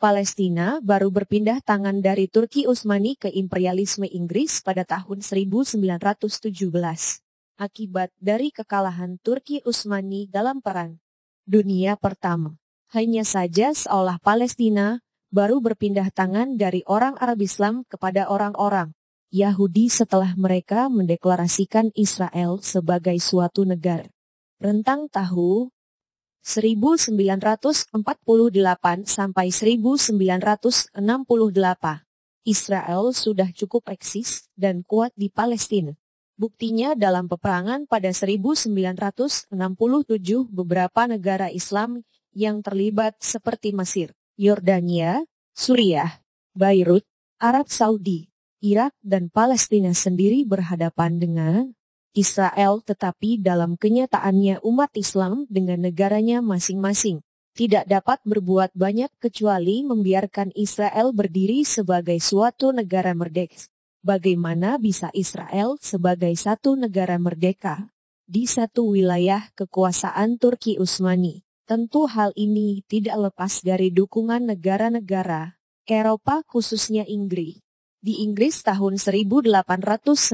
Palestina baru berpindah tangan dari Turki Utsmani ke imperialisme Inggris pada tahun 1917. Akibat dari kekalahan Turki Utsmani dalam Perang Dunia Pertama. Hanya saja seolah Palestina baru berpindah tangan dari orang Arab Islam kepada orang-orang Yahudi setelah mereka mendeklarasikan Israel sebagai suatu negara. Rentang tahu 1948 sampai 1968. Israel sudah cukup eksis dan kuat di Palestina. Buktinya dalam peperangan pada 1967 beberapa negara Islam yang terlibat seperti Mesir, Yordania, Suriah, Beirut, Arab Saudi, Irak dan Palestina sendiri berhadapan dengan Israel tetapi dalam kenyataannya umat Islam dengan negaranya masing-masing tidak dapat berbuat banyak kecuali membiarkan Israel berdiri sebagai suatu negara merdeka. Bagaimana bisa Israel sebagai satu negara merdeka di satu wilayah kekuasaan Turki Utsmani? Tentu hal ini tidak lepas dari dukungan negara-negara Eropa khususnya Inggris di Inggris tahun 1897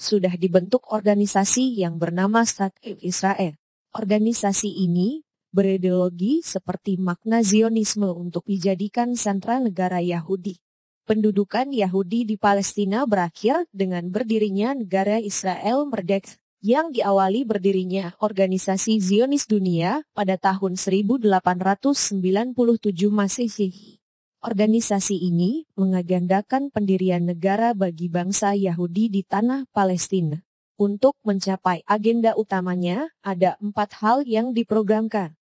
sudah dibentuk organisasi yang bernama Satif Israel. Organisasi ini berideologi seperti makna Zionisme untuk dijadikan sentra negara Yahudi. Pendudukan Yahudi di Palestina berakhir dengan berdirinya negara Israel merdeka yang diawali berdirinya organisasi Zionis Dunia pada tahun 1897 Masehi. Organisasi ini mengagendakan pendirian negara bagi bangsa Yahudi di tanah Palestina. Untuk mencapai agenda utamanya, ada empat hal yang diprogramkan.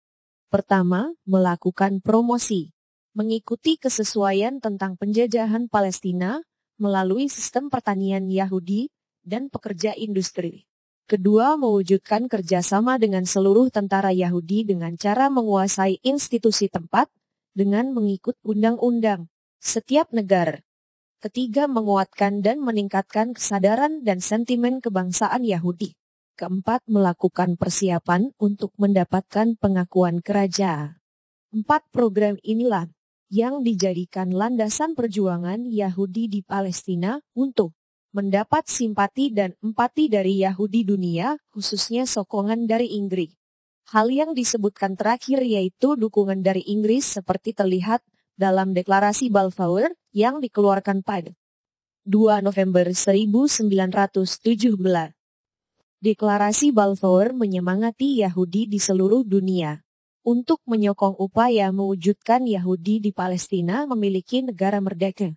Pertama, melakukan promosi. Mengikuti kesesuaian tentang penjajahan Palestina melalui sistem pertanian Yahudi dan pekerja industri. Kedua, mewujudkan kerjasama dengan seluruh tentara Yahudi dengan cara menguasai institusi tempat, dengan mengikut undang-undang setiap negara. Ketiga, menguatkan dan meningkatkan kesadaran dan sentimen kebangsaan Yahudi. Keempat, melakukan persiapan untuk mendapatkan pengakuan kerajaan. Empat program inilah yang dijadikan landasan perjuangan Yahudi di Palestina untuk mendapat simpati dan empati dari Yahudi dunia, khususnya sokongan dari Inggris. Hal yang disebutkan terakhir yaitu dukungan dari Inggris seperti terlihat dalam deklarasi Balfour yang dikeluarkan pada 2 November 1917. Deklarasi Balfour menyemangati Yahudi di seluruh dunia untuk menyokong upaya mewujudkan Yahudi di Palestina memiliki negara merdeka.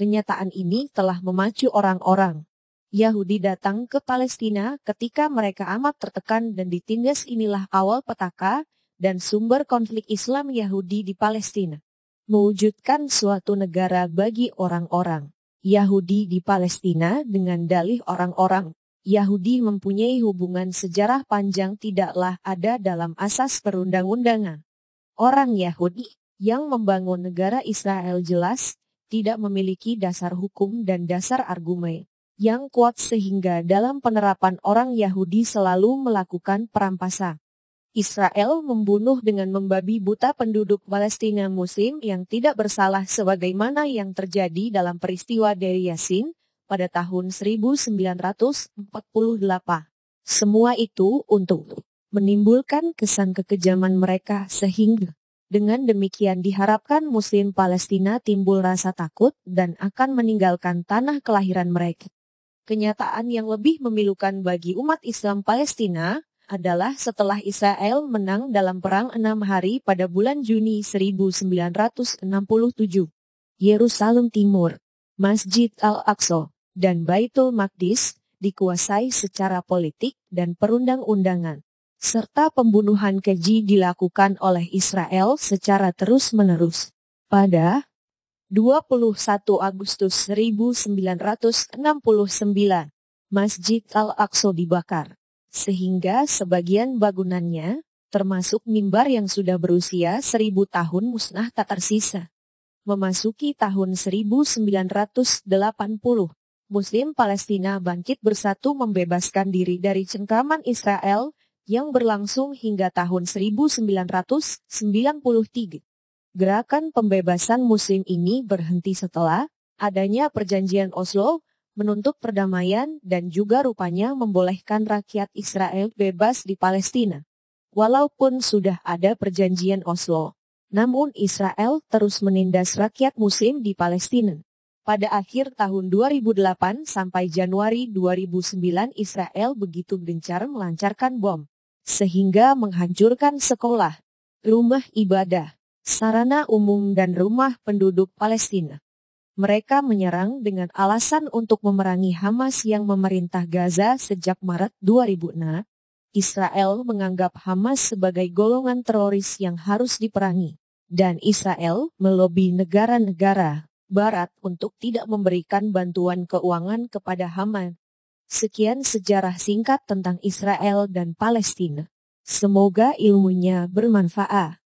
Kenyataan ini telah memacu orang-orang Yahudi datang ke Palestina ketika mereka amat tertekan dan ditindas inilah awal petaka dan sumber konflik Islam Yahudi di Palestina. Mewujudkan suatu negara bagi orang-orang Yahudi di Palestina dengan dalih orang-orang Yahudi mempunyai hubungan sejarah panjang tidaklah ada dalam asas perundang-undangan. Orang Yahudi yang membangun negara Israel jelas tidak memiliki dasar hukum dan dasar argumen yang kuat sehingga dalam penerapan orang Yahudi selalu melakukan perampasan. Israel membunuh dengan membabi buta penduduk Palestina Muslim yang tidak bersalah sebagaimana yang terjadi dalam peristiwa Deri Yasin pada tahun 1948. Semua itu untuk menimbulkan kesan kekejaman mereka sehingga dengan demikian diharapkan Muslim Palestina timbul rasa takut dan akan meninggalkan tanah kelahiran mereka. Kenyataan yang lebih memilukan bagi umat Islam Palestina adalah setelah Israel menang dalam Perang Enam Hari pada bulan Juni 1967. Yerusalem Timur, Masjid Al-Aqsa, dan Baitul Maqdis dikuasai secara politik dan perundang-undangan, serta pembunuhan keji dilakukan oleh Israel secara terus-menerus. Pada 21 Agustus 1969, Masjid Al-Aqsa dibakar, sehingga sebagian bangunannya, termasuk mimbar yang sudah berusia 1000 tahun musnah tak tersisa. Memasuki tahun 1980, Muslim Palestina bangkit bersatu membebaskan diri dari cengkaman Israel yang berlangsung hingga tahun 1993. Gerakan pembebasan musim ini berhenti setelah adanya perjanjian Oslo menuntut perdamaian dan juga rupanya membolehkan rakyat Israel bebas di Palestina. Walaupun sudah ada perjanjian Oslo, namun Israel terus menindas rakyat muslim di Palestina. Pada akhir tahun 2008 sampai Januari 2009 Israel begitu gencar melancarkan bom, sehingga menghancurkan sekolah, rumah ibadah, sarana umum dan rumah penduduk Palestina. Mereka menyerang dengan alasan untuk memerangi Hamas yang memerintah Gaza sejak Maret 2006. Israel menganggap Hamas sebagai golongan teroris yang harus diperangi, dan Israel melobi negara-negara Barat untuk tidak memberikan bantuan keuangan kepada Hamas. Sekian sejarah singkat tentang Israel dan Palestina. Semoga ilmunya bermanfaat.